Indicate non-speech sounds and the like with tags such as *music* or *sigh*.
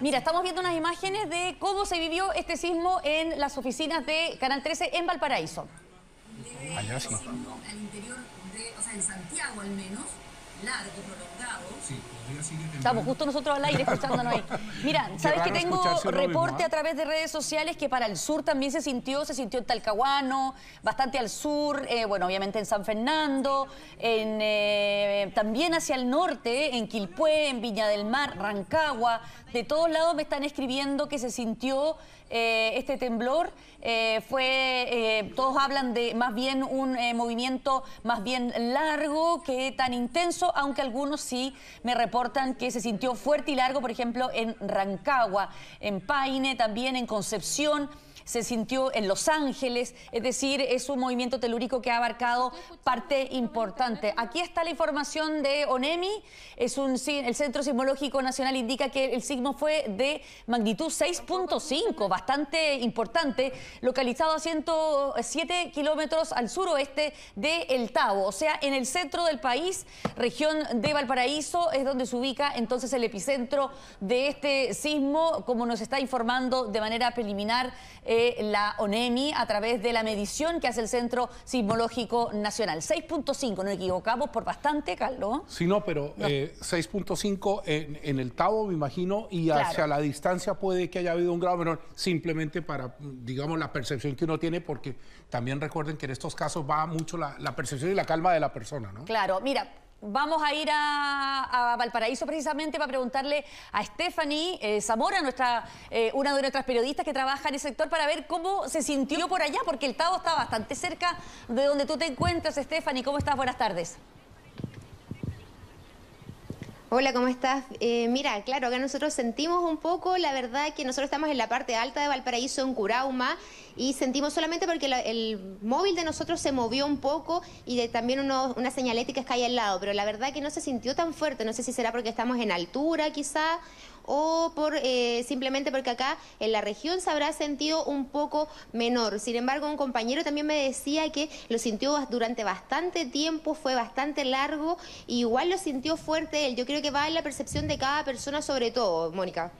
Mira, estamos viendo unas imágenes de cómo se vivió este sismo en las oficinas de Canal 13 en Valparaíso. en Santiago al menos largo prolongado. Estamos justo nosotros al aire escuchándonos ahí. *laughs* Mira, sabes que tengo reporte ¿ah? a través de redes sociales que para el sur también se sintió, se sintió en Talcahuano, bastante al sur, eh, bueno, obviamente en San Fernando, en, eh, también hacia el norte, en Quilpué, en Viña del Mar, Rancagua. De todos lados me están escribiendo que se sintió eh, este temblor. Eh, fue, eh, todos hablan de más bien un eh, movimiento más bien largo que tan intenso, aunque algunos sí me reportan que se sintió fuerte y largo, por ejemplo, en Rancagua, en Paine, también en Concepción se sintió en Los Ángeles, es decir, es un movimiento telúrico que ha abarcado parte importante. Aquí está la información de ONEMI, es un, el Centro Sismológico Nacional indica que el sismo fue de magnitud 6.5, bastante importante, localizado a 107 kilómetros al suroeste de El Tabo, o sea, en el centro del país, región de Valparaíso, es donde se ubica entonces el epicentro de este sismo, como nos está informando de manera preliminar. Eh, la ONEMI a través de la medición que hace el Centro Sismológico Nacional. 6.5, no equivocamos por bastante, Carlos. Sí, no, pero 6.5 eh, en, el Tavo, me imagino, y hacia la distancia puede que haya habido un grado menor, simplemente para, digamos, la percepción que uno tiene, porque también recuerden que en estos casos va mucho la, la percepción y la calma de la persona, ¿no? Claro, mira, Vamos a ir a, a, Valparaíso precisamente para preguntarle a Stephanie eh, Zamora, nuestra, eh, una de nuestras periodistas que trabaja en el sector, para ver cómo se sintió por allá, porque el Tavo está bastante cerca de donde tú te encuentras, Stephanie. ¿Cómo estás? Buenas tardes. Hola, ¿cómo estás? Eh, mira, claro, acá nosotros sentimos un poco, la verdad, que nosotros estamos en la parte alta de Valparaíso, en Curauma, y sentimos solamente porque el móvil de nosotros se movió un poco y de, también una señalética señalética que hay al lado, pero la verdad que no se sintió tan fuerte, no sé si será porque estamos en altura quizá, o por eh, simplemente porque acá en la región se habrá sentido un poco menor. Sin embargo, un compañero también me decía que lo sintió durante bastante tiempo, fue bastante largo, y igual lo sintió fuerte él. Yo creo que va en la percepción de cada persona sobre todo, Mónica.